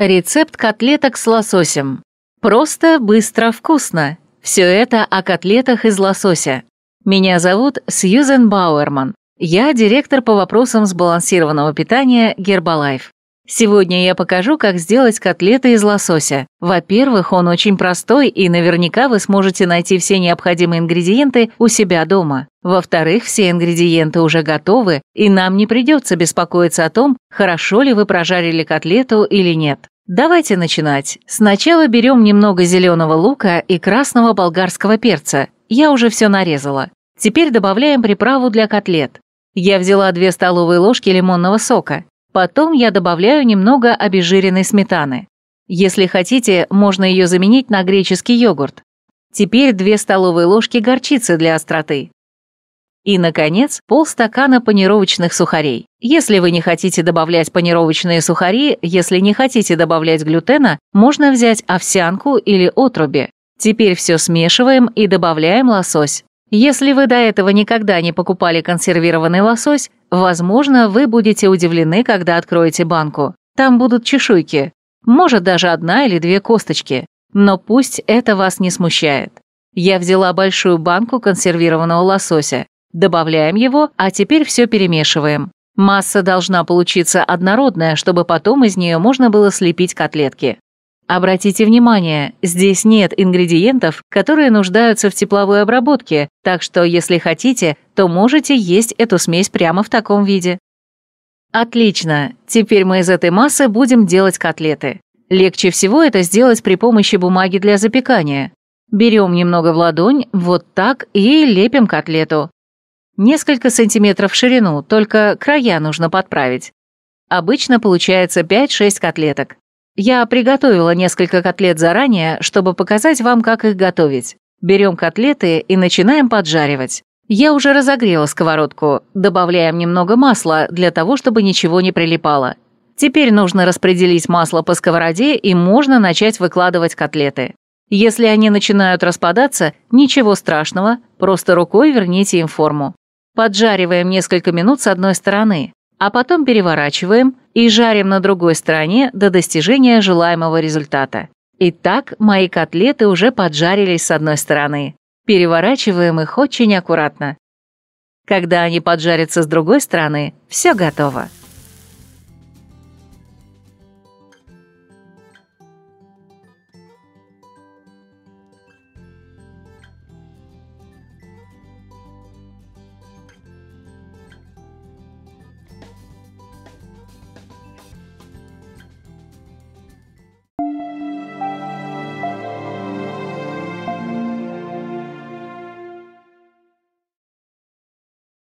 Рецепт котлеток с лососем. Просто, быстро, вкусно. Все это о котлетах из лосося. Меня зовут Сьюзен Бауэрман. Я директор по вопросам сбалансированного питания Гербалайф. Сегодня я покажу, как сделать котлеты из лосося. Во-первых, он очень простой, и наверняка вы сможете найти все необходимые ингредиенты у себя дома. Во-вторых, все ингредиенты уже готовы, и нам не придется беспокоиться о том, хорошо ли вы прожарили котлету или нет. Давайте начинать. Сначала берем немного зеленого лука и красного болгарского перца. Я уже все нарезала. Теперь добавляем приправу для котлет. Я взяла 2 столовые ложки лимонного сока. Потом я добавляю немного обезжиренной сметаны. Если хотите, можно ее заменить на греческий йогурт. Теперь 2 столовые ложки горчицы для остроты. И, наконец, полстакана панировочных сухарей. Если вы не хотите добавлять панировочные сухари, если не хотите добавлять глютена, можно взять овсянку или отруби. Теперь все смешиваем и добавляем лосось. Если вы до этого никогда не покупали консервированный лосось, возможно, вы будете удивлены, когда откроете банку. Там будут чешуйки, может даже одна или две косточки. Но пусть это вас не смущает. Я взяла большую банку консервированного лосося. Добавляем его, а теперь все перемешиваем. Масса должна получиться однородная, чтобы потом из нее можно было слепить котлетки. Обратите внимание, здесь нет ингредиентов, которые нуждаются в тепловой обработке, так что если хотите, то можете есть эту смесь прямо в таком виде. Отлично, теперь мы из этой массы будем делать котлеты. Легче всего это сделать при помощи бумаги для запекания. Берем немного в ладонь, вот так, и лепим котлету. Несколько сантиметров в ширину, только края нужно подправить. Обычно получается 5-6 котлеток. Я приготовила несколько котлет заранее, чтобы показать вам, как их готовить. Берем котлеты и начинаем поджаривать. Я уже разогрела сковородку, добавляем немного масла для того, чтобы ничего не прилипало. Теперь нужно распределить масло по сковороде и можно начать выкладывать котлеты. Если они начинают распадаться, ничего страшного, просто рукой верните им форму. Поджариваем несколько минут с одной стороны, а потом переворачиваем и жарим на другой стороне до достижения желаемого результата. Итак, мои котлеты уже поджарились с одной стороны. Переворачиваем их очень аккуратно. Когда они поджарятся с другой стороны, все готово.